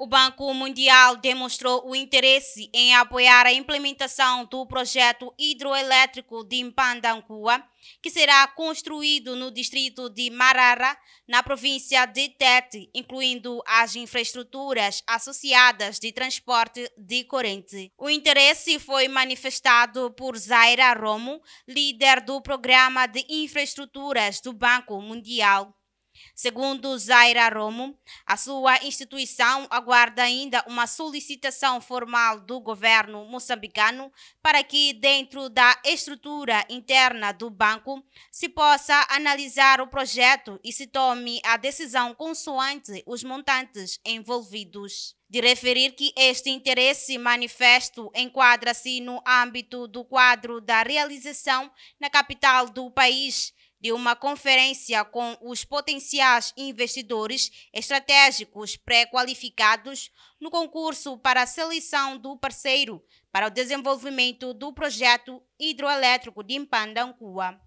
O Banco Mundial demonstrou o interesse em apoiar a implementação do projeto hidroelétrico de Impandanguá, que será construído no distrito de Marara, na província de Tete, incluindo as infraestruturas associadas de transporte de corrente. O interesse foi manifestado por Zaira Romo, líder do Programa de Infraestruturas do Banco Mundial. Segundo Zaira Romo, a sua instituição aguarda ainda uma solicitação formal do governo moçambicano para que, dentro da estrutura interna do banco, se possa analisar o projeto e se tome a decisão consoante os montantes envolvidos de referir que este interesse manifesto enquadra-se no âmbito do quadro da realização na capital do país de uma conferência com os potenciais investidores estratégicos pré-qualificados no concurso para a seleção do parceiro para o desenvolvimento do projeto hidroelétrico de Impandancuá.